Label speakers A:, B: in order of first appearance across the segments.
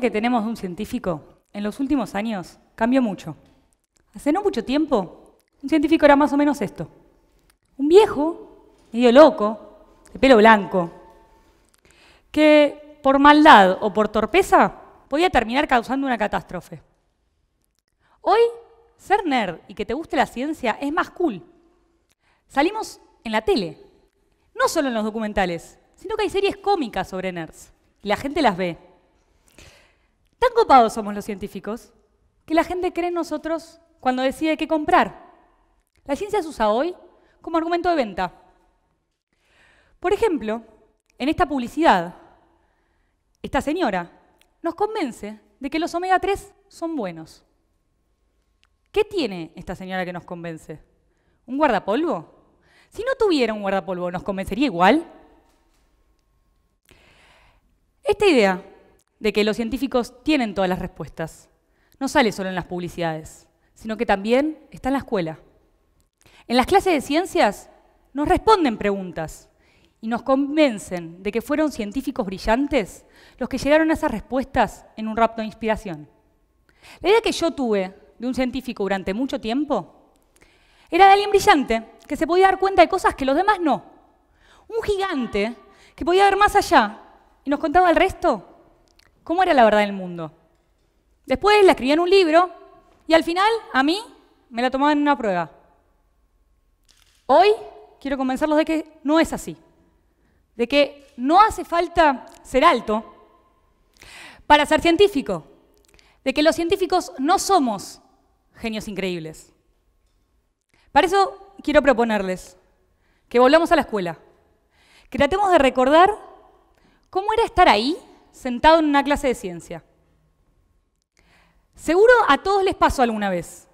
A: que tenemos de un científico en los últimos años cambió mucho. Hace no mucho tiempo, un científico era más o menos esto. Un viejo, medio loco, de pelo blanco, que por maldad o por torpeza podía terminar causando una catástrofe. Hoy, ser nerd y que te guste la ciencia es más cool. Salimos en la tele, no solo en los documentales, sino que hay series cómicas sobre nerds. Y la gente las ve. Tan copados somos los científicos que la gente cree en nosotros cuando decide qué comprar. La ciencia se usa hoy como argumento de venta. Por ejemplo, en esta publicidad, esta señora nos convence de que los omega 3 son buenos. ¿Qué tiene esta señora que nos convence? ¿Un guardapolvo? Si no tuviera un guardapolvo, ¿nos convencería igual? Esta idea de que los científicos tienen todas las respuestas. No sale solo en las publicidades, sino que también está en la escuela. En las clases de ciencias nos responden preguntas y nos convencen de que fueron científicos brillantes los que llegaron a esas respuestas en un rapto de inspiración. La idea que yo tuve de un científico durante mucho tiempo era de alguien brillante que se podía dar cuenta de cosas que los demás no. Un gigante que podía ver más allá y nos contaba el resto cómo era la verdad del mundo. Después la escribían en un libro y al final a mí me la tomaban en una prueba. Hoy quiero convencerlos de que no es así, de que no hace falta ser alto para ser científico, de que los científicos no somos genios increíbles. Para eso quiero proponerles que volvamos a la escuela, que tratemos de recordar cómo era estar ahí sentado en una clase de ciencia. Seguro a todos les pasó alguna vez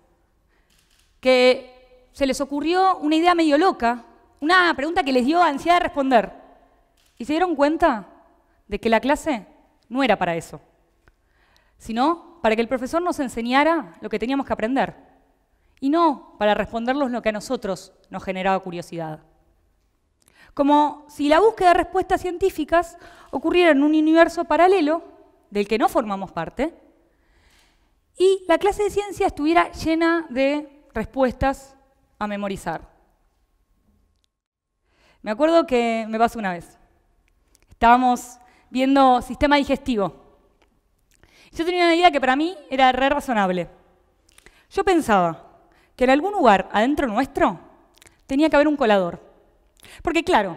A: que se les ocurrió una idea medio loca, una pregunta que les dio ansiedad de responder, y se dieron cuenta de que la clase no era para eso, sino para que el profesor nos enseñara lo que teníamos que aprender, y no para responderlos lo que a nosotros nos generaba curiosidad como si la búsqueda de respuestas científicas ocurriera en un universo paralelo del que no formamos parte y la clase de ciencia estuviera llena de respuestas a memorizar. Me acuerdo que me pasó una vez. Estábamos viendo sistema digestivo. Yo tenía una idea que para mí era re razonable. Yo pensaba que en algún lugar adentro nuestro tenía que haber un colador. Porque claro,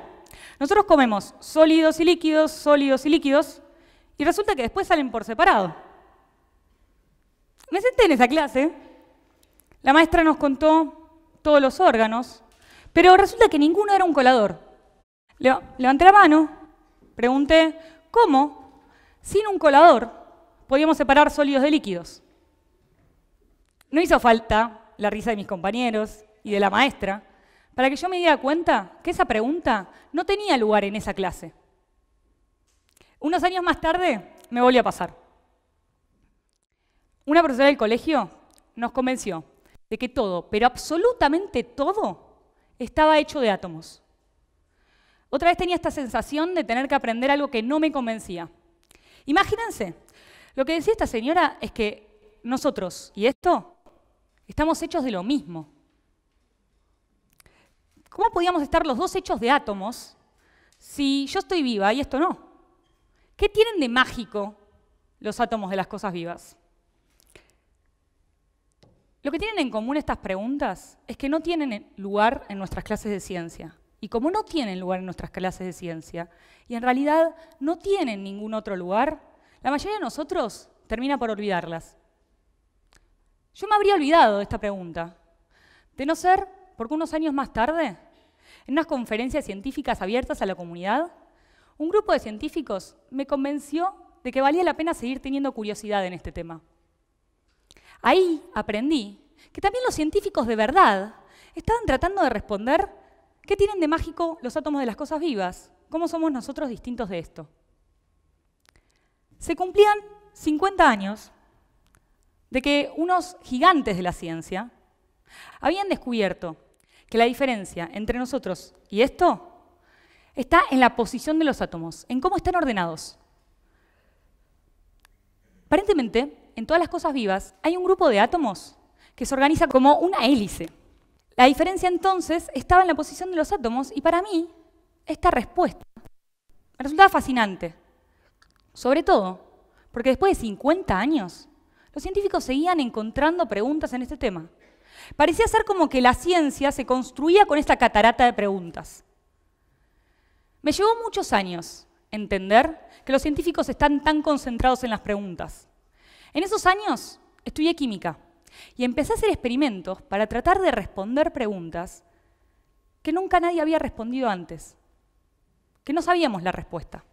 A: nosotros comemos sólidos y líquidos, sólidos y líquidos, y resulta que después salen por separado. Me senté en esa clase, la maestra nos contó todos los órganos, pero resulta que ninguno era un colador. Le levanté la mano, pregunté, ¿cómo sin un colador podíamos separar sólidos de líquidos? No hizo falta la risa de mis compañeros y de la maestra, para que yo me diera cuenta que esa pregunta no tenía lugar en esa clase. Unos años más tarde me volvió a pasar. Una profesora del colegio nos convenció de que todo, pero absolutamente todo, estaba hecho de átomos. Otra vez tenía esta sensación de tener que aprender algo que no me convencía. Imagínense, lo que decía esta señora es que nosotros y esto estamos hechos de lo mismo. ¿Cómo podíamos estar los dos hechos de átomos si yo estoy viva y esto no? ¿Qué tienen de mágico los átomos de las cosas vivas? Lo que tienen en común estas preguntas es que no tienen lugar en nuestras clases de ciencia. Y como no tienen lugar en nuestras clases de ciencia, y en realidad no tienen ningún otro lugar, la mayoría de nosotros termina por olvidarlas. Yo me habría olvidado de esta pregunta, de no ser porque unos años más tarde en unas conferencias científicas abiertas a la comunidad, un grupo de científicos me convenció de que valía la pena seguir teniendo curiosidad en este tema. Ahí aprendí que también los científicos de verdad estaban tratando de responder qué tienen de mágico los átomos de las cosas vivas, cómo somos nosotros distintos de esto. Se cumplían 50 años de que unos gigantes de la ciencia habían descubierto que la diferencia entre nosotros y esto está en la posición de los átomos, en cómo están ordenados. Aparentemente, en todas las cosas vivas hay un grupo de átomos que se organiza como una hélice. La diferencia entonces estaba en la posición de los átomos y para mí esta respuesta me resultaba fascinante. Sobre todo porque después de 50 años, los científicos seguían encontrando preguntas en este tema. Parecía ser como que la ciencia se construía con esta catarata de preguntas. Me llevó muchos años entender que los científicos están tan concentrados en las preguntas. En esos años estudié química y empecé a hacer experimentos para tratar de responder preguntas que nunca nadie había respondido antes, que no sabíamos la respuesta.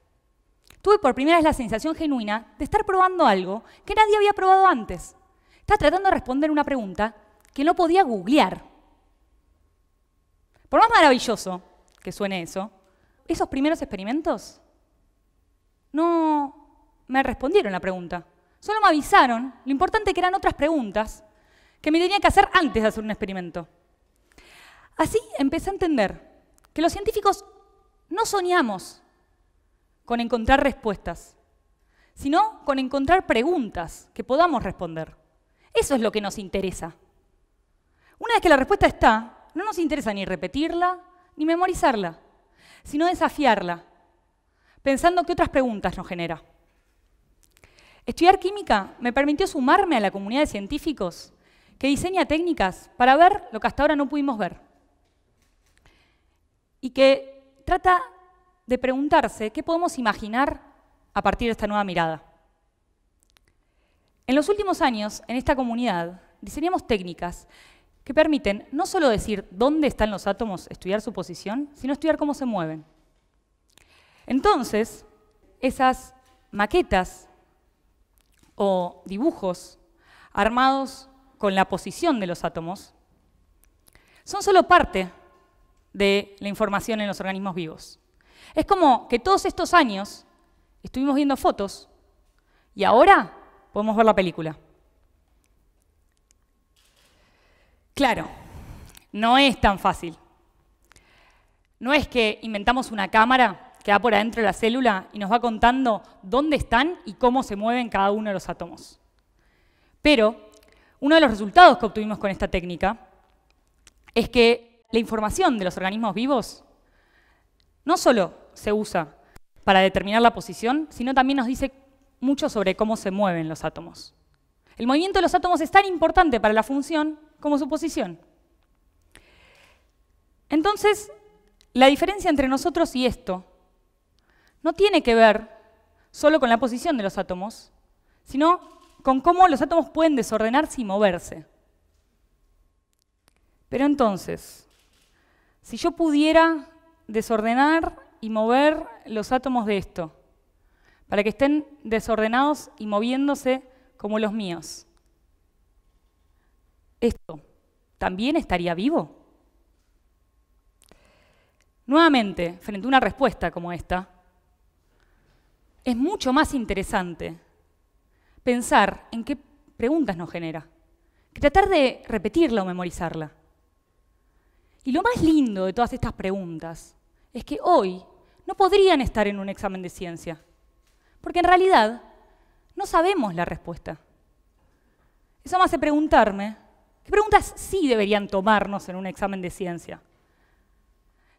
A: Tuve por primera vez la sensación genuina de estar probando algo que nadie había probado antes. Estaba tratando de responder una pregunta que no podía googlear. Por más maravilloso que suene eso, esos primeros experimentos no me respondieron la pregunta. Solo me avisaron lo importante que eran otras preguntas que me tenía que hacer antes de hacer un experimento. Así empecé a entender que los científicos no soñamos con encontrar respuestas, sino con encontrar preguntas que podamos responder. Eso es lo que nos interesa que la respuesta está, no nos interesa ni repetirla ni memorizarla, sino desafiarla, pensando qué otras preguntas nos genera. Estudiar química me permitió sumarme a la comunidad de científicos que diseña técnicas para ver lo que hasta ahora no pudimos ver. Y que trata de preguntarse qué podemos imaginar a partir de esta nueva mirada. En los últimos años, en esta comunidad, diseñamos técnicas que permiten no solo decir dónde están los átomos, estudiar su posición, sino estudiar cómo se mueven. Entonces, esas maquetas o dibujos armados con la posición de los átomos son solo parte de la información en los organismos vivos. Es como que todos estos años estuvimos viendo fotos y ahora podemos ver la película. Claro, no es tan fácil. No es que inventamos una cámara que va por adentro de la célula y nos va contando dónde están y cómo se mueven cada uno de los átomos. Pero uno de los resultados que obtuvimos con esta técnica es que la información de los organismos vivos no solo se usa para determinar la posición, sino también nos dice mucho sobre cómo se mueven los átomos. El movimiento de los átomos es tan importante para la función como su posición. Entonces, la diferencia entre nosotros y esto no tiene que ver solo con la posición de los átomos, sino con cómo los átomos pueden desordenarse y moverse. Pero entonces, si yo pudiera desordenar y mover los átomos de esto, para que estén desordenados y moviéndose como los míos. ¿Esto también estaría vivo? Nuevamente, frente a una respuesta como esta, es mucho más interesante pensar en qué preguntas nos genera que tratar de repetirla o memorizarla. Y lo más lindo de todas estas preguntas es que hoy no podrían estar en un examen de ciencia, porque en realidad no sabemos la respuesta. Eso me hace preguntarme, ¿qué preguntas sí deberían tomarnos en un examen de ciencia?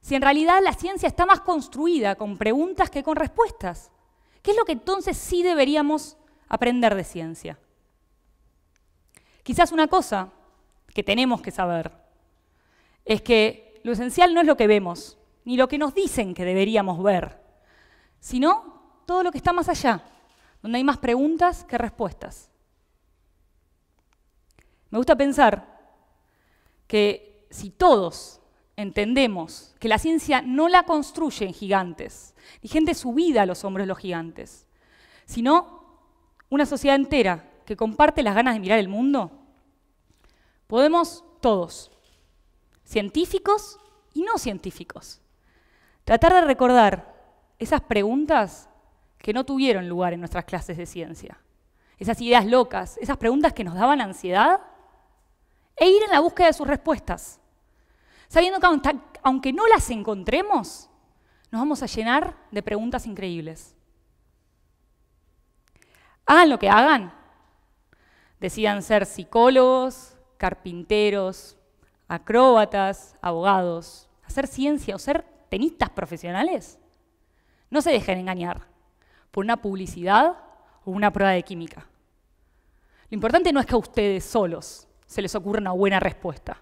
A: Si en realidad la ciencia está más construida con preguntas que con respuestas, ¿qué es lo que entonces sí deberíamos aprender de ciencia? Quizás una cosa que tenemos que saber es que lo esencial no es lo que vemos, ni lo que nos dicen que deberíamos ver, sino todo lo que está más allá, donde hay más preguntas que respuestas. Me gusta pensar que si todos entendemos que la ciencia no la construyen gigantes, ni gente subida a los hombros de los gigantes, sino una sociedad entera que comparte las ganas de mirar el mundo, podemos todos, científicos y no científicos, tratar de recordar esas preguntas que no tuvieron lugar en nuestras clases de ciencia. Esas ideas locas, esas preguntas que nos daban ansiedad, e ir en la búsqueda de sus respuestas, sabiendo que aunque no las encontremos, nos vamos a llenar de preguntas increíbles. Hagan lo que hagan, decidan ser psicólogos, carpinteros, acróbatas, abogados, hacer ciencia o ser tenistas profesionales, no se dejen engañar por una publicidad o una prueba de química. Lo importante no es que a ustedes solos se les ocurra una buena respuesta,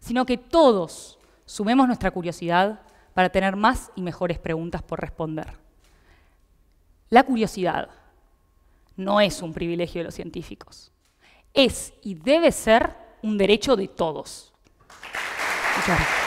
A: sino que todos sumemos nuestra curiosidad para tener más y mejores preguntas por responder. La curiosidad no es un privilegio de los científicos, es y debe ser un derecho de todos. Muchas gracias.